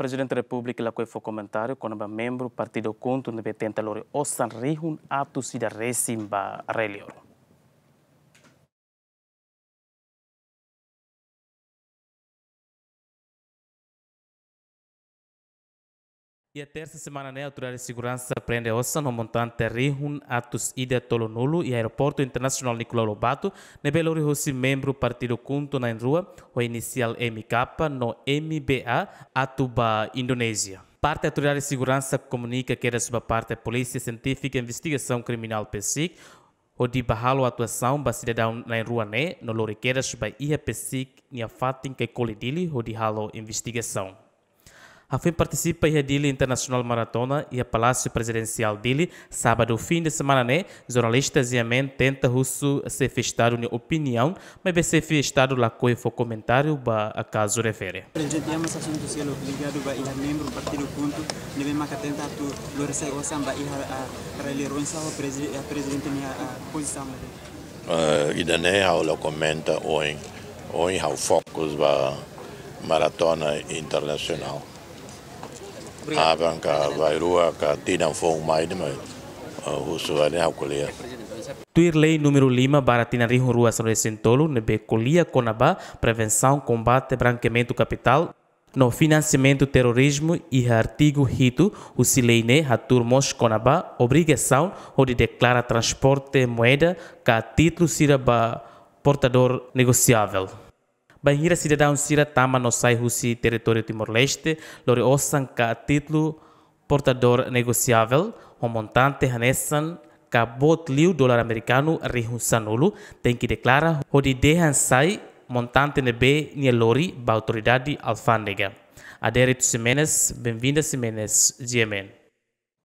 Presidente da República lá foi comentário quando é membro do Partido Conto, onde tem talore o Sanrihun ato se da recimba relior. E a terça semana, né, autoridade de segurança prende a ossa no montante Rihun Atus Ida Tolonulu e Aeroporto Internacional Nicolau Lobato, na Belori Rossi, membro Partido Kunto na Rua, o inicial MK, no MBA, Atuba, Indonésia. Parte da Autoridade de Segurança comunica que era sua parte Polícia Científica e Investigação Criminal PSIC, o de barralo atuação ba cidadão na rua né, no loriqueiras ba ia PSIC, nia fatin que colidili o de halo investigação. Afim participa da Dili Internacional Maratona e a Palácio Presidencial Dili, sábado, fim de semana, né? Jornalistas e amém tenta russo se festado uma opinião, mas vai ser festado lá com o comentário ba a caso refere. Presidente, mas assunto se ele é obrigado ba ir é membro do partido Ponto, ne bem maca tenta tu loresa o samba ir a reeleições ao presidente minha posição. Uh, e daí ela comenta foco da maratona internacional. Ah, a né, né, Lei número Lima Baratina Rio Rua São Recentolo, nebe colia conabá, prevenção, combate, branqueamento capital, no financiamento terrorismo e artigo rito, o Sileine Hatur Mosh Conabá, obrigação, onde declara transporte moeda, que a título sirva portador negociável banhira se dá um sira tama no sai husi território Timor-Leste, lori osan ka título portador negociável, o montante hanessan ka bot liu dólar americano rihunsanulu, tem que declara o de dehan sai montante nebe nia lori ba autoridade alfândega. Adere Simenes, bem-vinda Simenes, GMN.